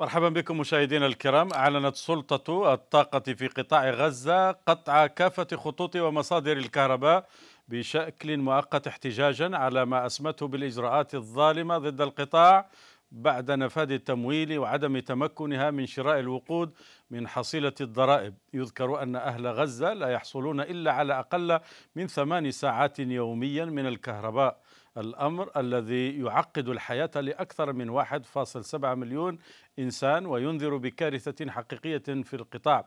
مرحبا بكم مشاهدينا الكرام أعلنت سلطة الطاقة في قطاع غزة قطع كافة خطوط ومصادر الكهرباء بشكل مؤقت احتجاجا على ما أسمته بالإجراءات الظالمة ضد القطاع بعد نفاذ التمويل وعدم تمكنها من شراء الوقود من حصيلة الضرائب يذكر أن أهل غزة لا يحصلون إلا على أقل من ثمان ساعات يوميا من الكهرباء الأمر الذي يعقد الحياة لأكثر من 1.7 مليون إنسان وينذر بكارثة حقيقية في القطاع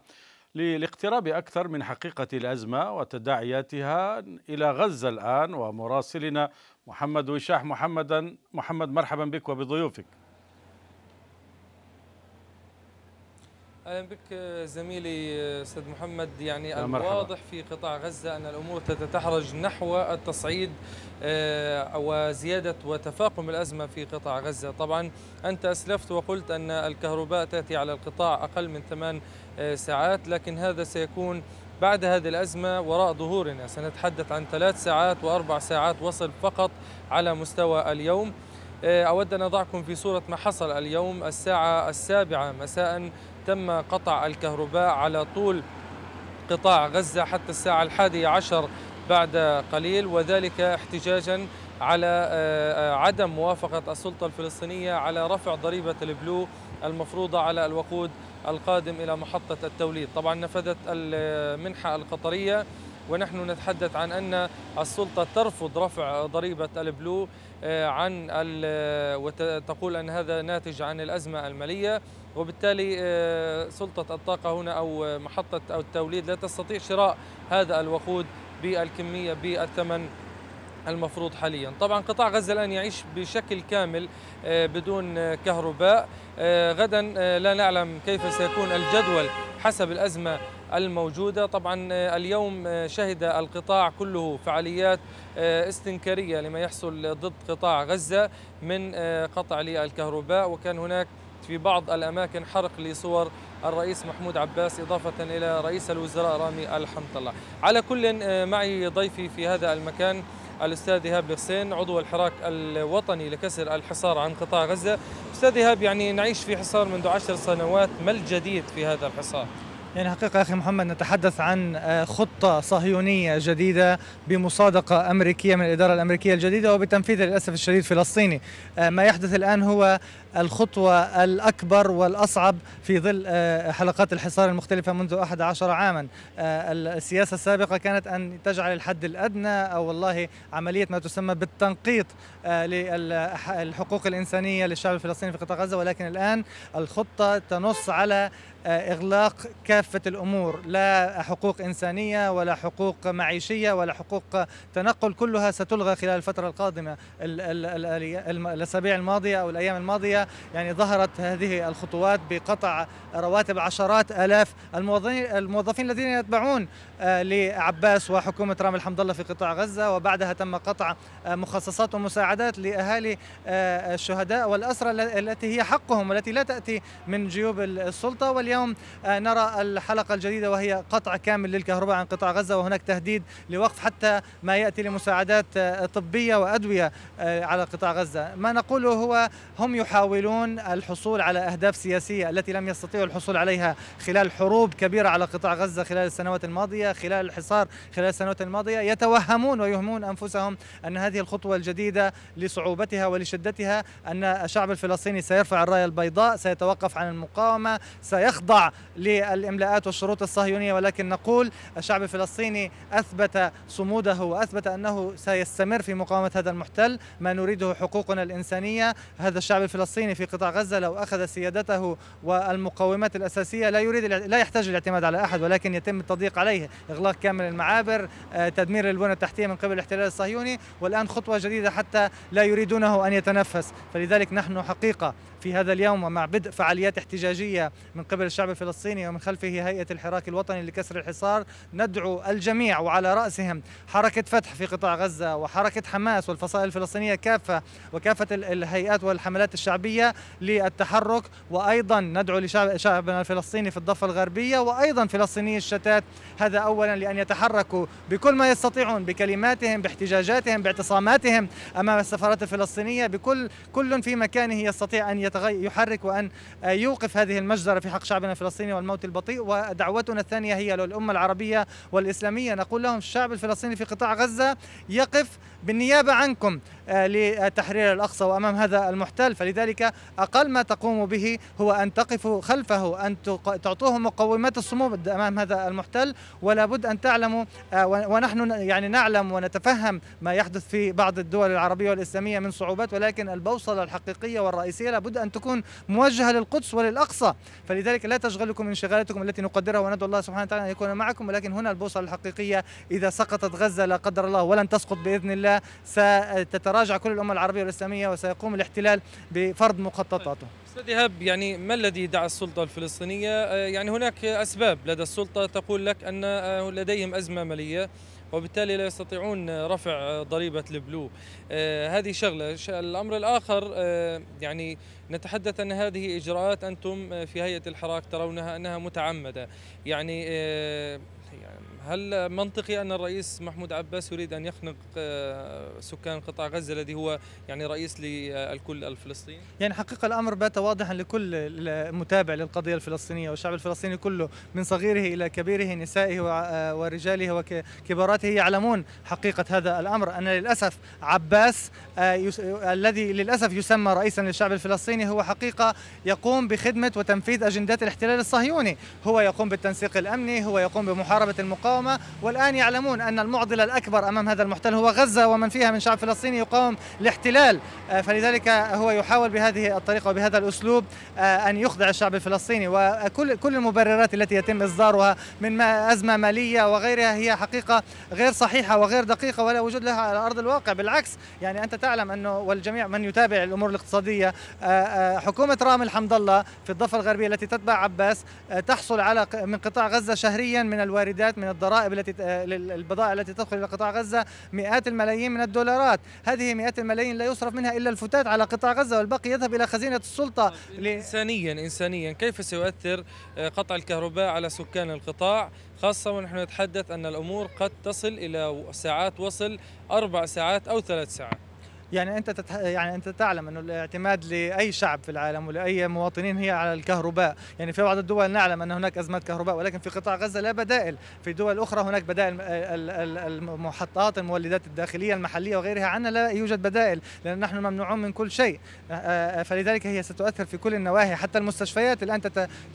للاقتراب أكثر من حقيقة الأزمة وتداعياتها إلى غزة الآن ومراسلنا محمد وشاح محمدا محمد مرحبا بك وبضيوفك اهلا بك زميلي آه، استاذ محمد يعني الواضح في قطاع غزه ان الامور تتدحرج نحو التصعيد آه، وزياده وتفاقم الازمه في قطاع غزه، طبعا انت اسلفت وقلت ان الكهرباء تاتي على القطاع اقل من ثمان آه، ساعات لكن هذا سيكون بعد هذه الأزمة وراء ظهورنا سنتحدث عن ثلاث ساعات وأربع ساعات وصل فقط على مستوى اليوم أود أن أضعكم في صورة ما حصل اليوم الساعة السابعة مساء تم قطع الكهرباء على طول قطاع غزة حتى الساعة الحادية عشر بعد قليل وذلك احتجاجا على آه، آه، عدم موافقة السلطة الفلسطينية على رفع ضريبة البلو المفروضة على الوقود القادم إلى محطة التوليد طبعا نفذت المنحة القطرية ونحن نتحدث عن أن السلطة ترفض رفع ضريبة البلو آه، عن وتقول أن هذا ناتج عن الأزمة المالية وبالتالي آه، سلطة الطاقة هنا أو محطة أو التوليد لا تستطيع شراء هذا الوقود بالكمية بالثمن المفروض حاليا طبعا قطاع غزة الآن يعيش بشكل كامل آه، بدون كهرباء آه، غدا لا نعلم كيف سيكون الجدول حسب الأزمة الموجودة طبعا اليوم شهد القطاع كله فعاليات استنكارية لما يحصل ضد قطاع غزة من قطع للكهرباء وكان هناك في بعض الأماكن حرق لصور الرئيس محمود عباس إضافة إلى رئيس الوزراء رامي الحمد على كل آه، معي ضيفي في هذا المكان الأستاذ إيهاب حسين عضو الحراك الوطني لكسر الحصار عن قطاع غزة أستاذ إيهاب يعني نعيش في حصار منذ عشر سنوات ما الجديد في هذا الحصار؟ يعني حقيقة أخي محمد نتحدث عن آه، خطة صهيونية جديدة بمصادقة أمريكية من الإدارة الأمريكية الجديدة وبتنفيذ للأسف الشديد فلسطيني آه، ما يحدث الآن هو الخطوة الأكبر والأصعب في ظل آه، حلقات الحصار المختلفة منذ 11 عاما آه، السياسة السابقة كانت أن تجعل الحد الأدنى أو والله عملية ما تسمى بالتنقيط آه، للحقوق الإنسانية للشعب الفلسطيني في قطاع غزة ولكن الآن الخطة تنص على إغلاق كافة الأمور لا حقوق إنسانية ولا حقوق معيشية ولا حقوق تنقل كلها ستلغى خلال الفترة القادمة الأسابيع الماضية أو الأيام الماضية يعني ظهرت هذه الخطوات بقطع رواتب عشرات آلاف الموظفين الذين يتبعون آه، لعباس وحكومة رام الحمد الله في قطاع غزة وبعدها تم قطع آه، مخصصات ومساعدات لأهالي آه، الشهداء والأسرى التي هي حقهم والتي لا تأتي من جيوب السلطة واليوم نرى الحلقة الجديدة وهي قطع كامل للكهرباء عن قطاع غزة وهناك تهديد لوقف حتى ما يأتي لمساعدات طبية وأدوية على قطاع غزة ما نقوله هو هم يحاولون الحصول على أهداف سياسية التي لم يستطيعوا الحصول عليها خلال حروب كبيرة على قطاع غزة خلال السنوات الماضية خلال الحصار خلال السنوات الماضية يتوهمون ويهمون أنفسهم أن هذه الخطوة الجديدة لصعوبتها ولشدتها أن الشعب الفلسطيني سيرفع الراية البيضاء سيتوقف عن المقاومة سيخضع للإملاءات والشروط الصهيونية ولكن نقول الشعب الفلسطيني أثبت صموده وأثبت أنه سيستمر في مقاومة هذا المحتل ما نريده حقوقنا الإنسانية هذا الشعب الفلسطيني في قطاع غزة لو أخذ سيادته والمقاومات الأساسية لا يريد لا يحتاج الاعتماد على أحد ولكن يتم التضييق عليه إغلاق كامل المعابر آه، تدمير البنى التحتية من قبل الاحتلال الصهيوني والآن خطوة جديدة حتى لا يريدونه أن يتنفس فلذلك نحن حقيقة في هذا اليوم ومع بدء فعاليات احتجاجية من قبل الشعب الفلسطيني ومن خلفه هيئة الحراك الوطني لكسر الحصار ندعو الجميع وعلى رأسهم حركة فتح في قطاع غزة وحركة حماس والفصائل الفلسطينية كافة وكافة الهيئات والحملات الشعبية للتحرك وأيضا ندعو لشعبنا الفلسطيني في الضفة الغربية وأيضا فلسطيني الشتات هذا أولا لأن يتحركوا بكل ما يستطيعون بكلماتهم باحتجاجاتهم باعتصاماتهم أمام السفارات الفلسطينية بكل كل في مكانه يستطيع أن يحرك وأن آه، يوقف هذه المجزرة في حق شعبنا الفلسطيني والموت البطيء ودعوتنا الثانية هي للأمة العربية والإسلامية نقول لهم الشعب الفلسطيني في قطاع غزة يقف بالنيابة عنكم آه، لتحرير الأقصى وأمام هذا المحتل فلذلك أقل ما تقوموا به هو أن تقفوا خلفه أن تعطوه مقومات الصمود أمام هذا المحتل ولا بد أن تعلموا آه، ونحن يعني نعلم ونتفهم ما يحدث في بعض الدول العربية والإسلامية من صعوبات ولكن البوصلة الحقيقية والرئيسية لابد أن تكون موجهة للقدس وللأقصى فلذلك لا تشغلكم انشغالاتكم التي نقدرها وندعو الله سبحانه وتعالى أن يكون معكم ولكن هنا البوصلة الحقيقية إذا سقطت غزة لا قدر الله ولن تسقط بإذن الله ستتراجع كل الأمة العربية والإسلامية وسيقوم الاحتلال بفرض مخططاته طيب، استاذ ايهاب يعني ما الذي دعا السلطه الفلسطينيه؟ آه، يعني هناك اسباب لدى السلطه تقول لك ان آه، لديهم ازمه ماليه وبالتالي لا يستطيعون رفع ضريبة البلو آه، هذه شغلة الأمر الآخر آه، يعني نتحدث أن هذه إجراءات أنتم آه، في هيئة الحراك ترونها أنها متعمدة يعني هل منطقي ان الرئيس محمود عباس يريد ان يخنق آه، سكان قطاع غزه الذي هو يعني رئيس للكل الفلسطيني؟ يعني حقيقه الامر بات واضحا لكل متابع للقضيه الفلسطينيه والشعب الفلسطيني كله من صغيره الى كبيره نسائه آه، ورجاله وكباراته يعلمون حقيقه هذا الامر ان للاسف عباس آه، الذي للاسف يسمى رئيسا للشعب الفلسطيني هو حقيقه يقوم بخدمه وتنفيذ اجندات الاحتلال الصهيوني، هو يقوم بالتنسيق الامني، هو يقوم بمحاربه المقاومه المقاومة والآن يعلمون أن المعضلة الأكبر أمام هذا المحتل هو غزة ومن فيها من شعب فلسطيني يقاوم الاحتلال آه، فلذلك هو يحاول بهذه الطريقة وبهذا الأسلوب آه، أن يخضع الشعب الفلسطيني وكل كل المبررات التي يتم إصدارها من أزمة مالية وغيرها هي حقيقة غير صحيحة وغير دقيقة ولا وجود لها على أرض الواقع بالعكس يعني أنت تعلم أنه والجميع من يتابع الأمور الاقتصادية آه، حكومة رامي الحمد الله في الضفة الغربية التي تتبع عباس تحصل على من قطاع غزة شهريا من الواردات من الضرائب الضرائب التي آه، البضائع التي تدخل الى قطاع غزه مئات الملايين من الدولارات، هذه مئات الملايين لا يصرف منها الا الفتات على قطاع غزه والباقي يذهب الى خزينه السلطه طيب، انسانيا انسانيا كيف سيؤثر آه، قطع الكهرباء على سكان القطاع خاصة ونحن نتحدث أن الأمور قد تصل إلى ساعات وصل أربع ساعات أو ثلاث ساعات يعني انت تتح... يعني انت تعلم انه الاعتماد لاي شعب في العالم ولاي مواطنين هي على الكهرباء، يعني في بعض الدول نعلم ان هناك ازمات كهرباء ولكن في قطاع غزه لا بدائل، في دول اخرى هناك بدائل آه، المحطات المولدات الداخليه المحليه وغيرها عنا لا يوجد بدائل لان نحن ممنوعون من كل شيء، آه، آه، فلذلك هي ستؤثر في كل النواحي حتى المستشفيات الان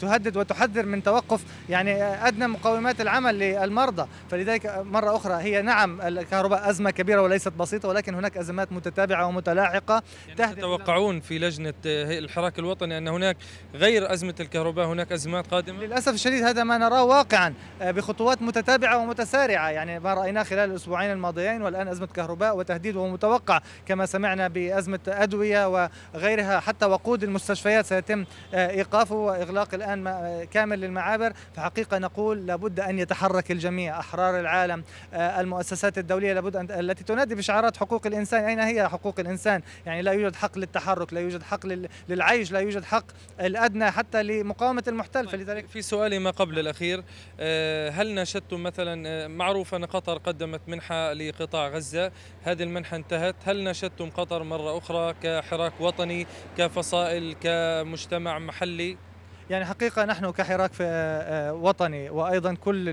تهدد وتحذر من توقف يعني ادنى مقومات العمل للمرضى، فلذلك مره اخرى هي نعم الكهرباء ازمه كبيره وليست بسيطه ولكن هناك ازمات متتاليه متتابعة ومتلاحقه يعني تتوقعون في لجنه آه، الحراك الوطني ان هناك غير ازمه الكهرباء هناك ازمات قادمه للاسف الشديد هذا ما نراه واقعا آه، بخطوات متتابعه ومتسارعه يعني ما رايناه خلال الاسبوعين الماضيين والان ازمه كهرباء وتهديد ومتوقع كما سمعنا بازمه ادويه وغيرها حتى وقود المستشفيات سيتم آه، ايقافه واغلاق الان كامل للمعابر فحقيقه نقول لابد ان يتحرك الجميع احرار العالم المؤسسات الدوليه لابد أن التي تنادي بشعارات حقوق الانسان اين هي حقوق الإنسان يعني لا يوجد حق للتحرك لا يوجد حق للعيش لا يوجد حق الأدنى حتى لمقاومة المحتل طيب، فلذلك في سؤالي ما قبل الأخير آه، هل ناشدتم مثلا آه، معروف أن قطر قدمت منحة لقطاع غزة هذه المنحة انتهت هل ناشدتم قطر مرة أخرى كحراك وطني كفصائل كمجتمع محلي يعني حقيقة نحن كحراك آه، آه، وطني وأيضا كل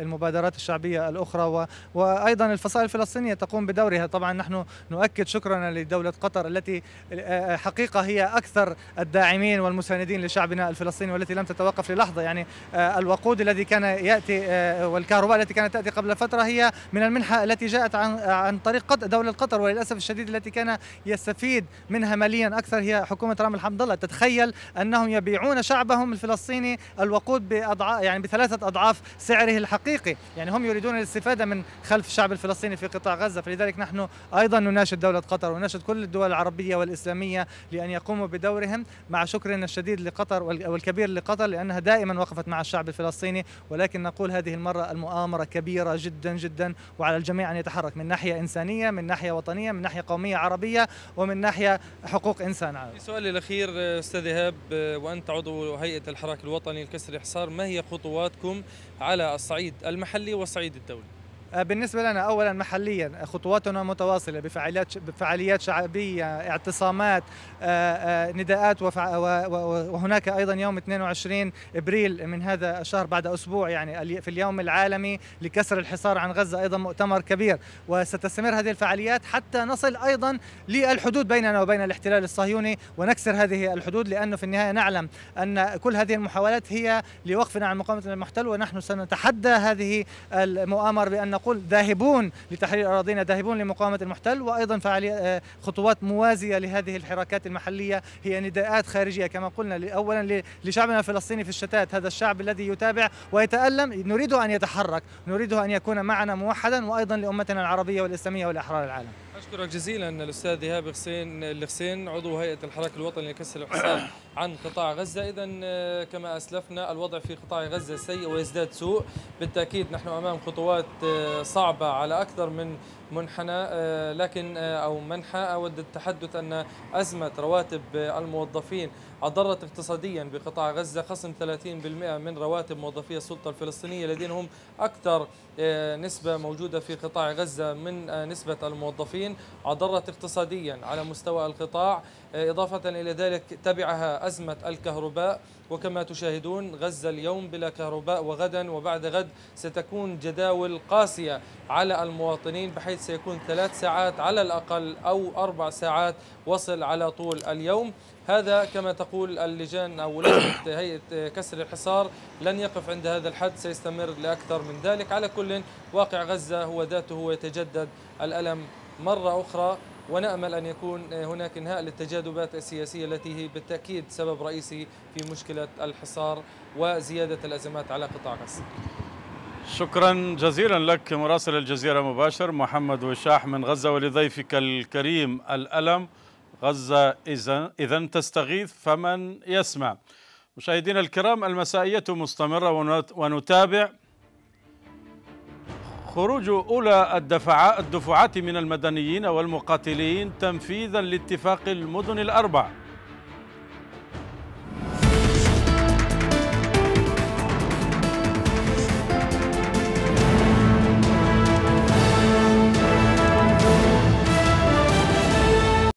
المبادرات الشعبية الأخرى وأيضا الفصائل الفلسطينية تقوم بدورها طبعا نحن نؤكد شكرنا لدولة قطر التي آه، حقيقة هي أكثر الداعمين والمساندين لشعبنا الفلسطيني والتي لم تتوقف للحظة يعني الوقود الذي كان يأتي والكهرباء التي كانت تأتي قبل فترة هي من المنحة التي جاءت عن, عن طريق دولة قطر وللأسف الشديد التي كان يستفيد منها ماليا أكثر هي حكومة رام الحمد الله تتخيل أنهم يبيعون شعب طلبهم الفلسطيني الوقود بأضعاف يعني بثلاثة أضعاف سعره الحقيقي يعني هم يريدون الاستفادة من خلف الشعب الفلسطيني في قطاع غزة فلذلك نحن أيضا نناشد دولة قطر ونناشد كل الدول العربية والإسلامية لأن يقوموا بدورهم مع شكرنا الشديد لقطر والكبير لقطر لأنها دائما وقفت مع الشعب الفلسطيني ولكن نقول هذه المرة المؤامرة كبيرة جدا جدا وعلى الجميع أن يتحرك من ناحية إنسانية من ناحية وطنية من ناحية قومية عربية ومن ناحية حقوق إنسان عربي سؤالي الأخير أستاذ إيهاب وأنت عضو هيئة الحراك الوطني لكسر الحصار ما هي خطواتكم على الصعيد المحلي والصعيد الدولي آه، بالنسبة لنا أولا محليا آه، خطواتنا متواصلة بفعاليات بفعاليات شعبية اعتصامات آه، نداءات وهناك أيضا يوم 22 إبريل من هذا الشهر بعد أسبوع يعني في اليوم العالمي لكسر الحصار عن غزة أيضا مؤتمر كبير وستستمر هذه الفعاليات حتى نصل أيضا للحدود بيننا وبين الاحتلال الصهيوني ونكسر هذه الحدود لأنه في النهاية نعلم أن كل هذه المحاولات هي لوقفنا عن مقاومة المحتل ونحن سنتحدى هذه المؤامرة بأن نقول ذاهبون لتحرير أراضينا ذاهبون لمقاومة المحتل وأيضا فعالية آه، خطوات موازية لهذه الحركات المحلية هي نداءات خارجية كما قلنا أولا لشعبنا الفلسطيني في الشتات هذا الشعب الذي يتابع ويتألم نريده أن يتحرك نريده أن يكون معنا موحدا وأيضا لأمتنا العربية والإسلامية والأحرار العالم اشكرك جزيلا الاستاذ ايهاب حسين الحسين عضو هيئه الحراك الوطني لكسر الحصار عن قطاع غزه، اذا آه، كما اسلفنا الوضع في قطاع غزه سيء ويزداد سوء، بالتاكيد نحن امام خطوات آه، صعبه على اكثر من منحنى آه، لكن او منحى اود التحدث ان ازمه رواتب الموظفين أضرت اقتصاديا بقطاع غزة خصم 30% من رواتب موظفي السلطة الفلسطينية الذين هم أكثر آه، نسبة موجودة في قطاع غزة من آه، نسبة الموظفين أضرت اقتصاديا على مستوى القطاع آه، إضافة إلى ذلك تبعها أزمة الكهرباء وكما تشاهدون غزة اليوم بلا كهرباء وغدا وبعد غد ستكون جداول قاسية على المواطنين بحيث سيكون ثلاث ساعات على الأقل أو أربع ساعات وصل على طول اليوم هذا كما تقول اللجان أو هيئة كسر الحصار لن يقف عند هذا الحد سيستمر لأكثر من ذلك على كل واقع غزة هو ذاته يتجدد الألم مرة أخرى ونأمل أن يكون هناك إنهاء للتجاذبات السياسية التي هي بالتأكيد سبب رئيسي في مشكلة الحصار وزيادة الأزمات على قطاع غزة شكرا جزيلا لك مراسل الجزيرة مباشر محمد وشاح من غزة ولضيفك الكريم الألم غزة إذا تستغيث فمن يسمع مشاهدينا الكرام المسائية مستمرة ونتابع خروج أولى الدفعات من المدنيين والمقاتلين تنفيذا لاتفاق المدن الأربع